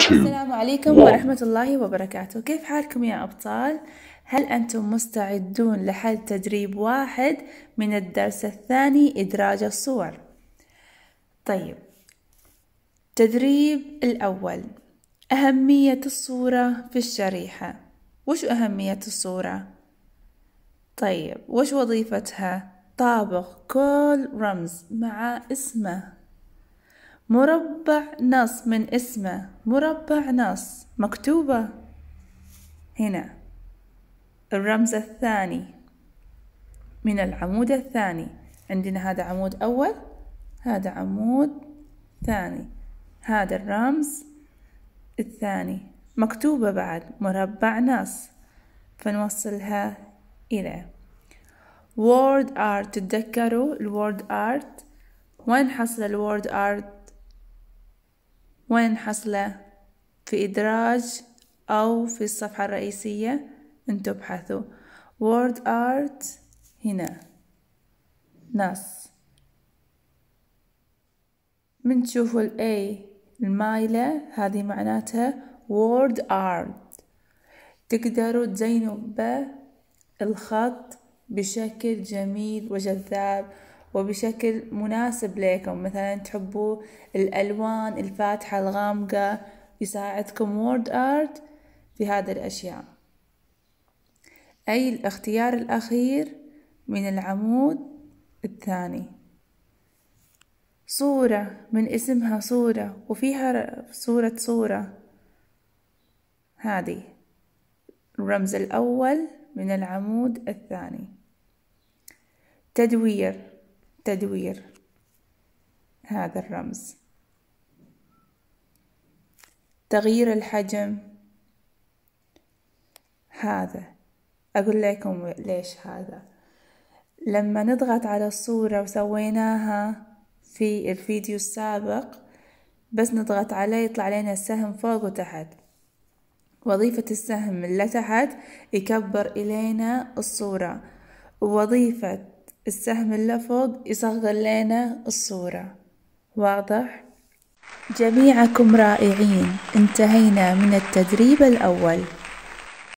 السلام عليكم ورحمة الله وبركاته كيف حالكم يا أبطال؟ هل أنتم مستعدون لحل تدريب واحد من الدرس الثاني إدراج الصور؟ طيب تدريب الأول أهمية الصورة في الشريحة وش أهمية الصورة؟ طيب وش وظيفتها؟ طابق كل رمز مع اسمه مربع نص من اسمه مربع نص مكتوبة هنا الرمز الثاني من العمود الثاني عندنا هذا عمود أول هذا عمود ثاني هذا الرمز الثاني مكتوبة بعد مربع نص فنوصلها إلى وورد آرت تتذكروا الوورد آرت وين حصل الوورد آرت وين نحصله في إدراج أو في الصفحة الرئيسية انتو ابحثوا وورد آرت هنا نص من تشوفوا الاي المايلة هذه معناتها وورد آرت تقدروا تزينوا به الخط بشكل جميل وجذاب وبشكل مناسب لكم مثلا تحبوا الألوان الفاتحة الغامقة يساعدكم وورد آرت في هذه الأشياء أي الاختيار الأخير من العمود الثاني صورة من اسمها صورة وفيها صورة صورة هذه الرمز الأول من العمود الثاني تدوير تدوير هذا الرمز تغيير الحجم هذا أقول لكم ليش هذا لما نضغط على الصورة وسويناها في الفيديو السابق بس نضغط عليه يطلع لنا السهم فوق وتحت وظيفة السهم اللي تحت يكبر إلينا الصورة ووظيفة السهم اللفظ يصغر لنا الصورة واضح؟ جميعكم رائعين انتهينا من التدريب الأول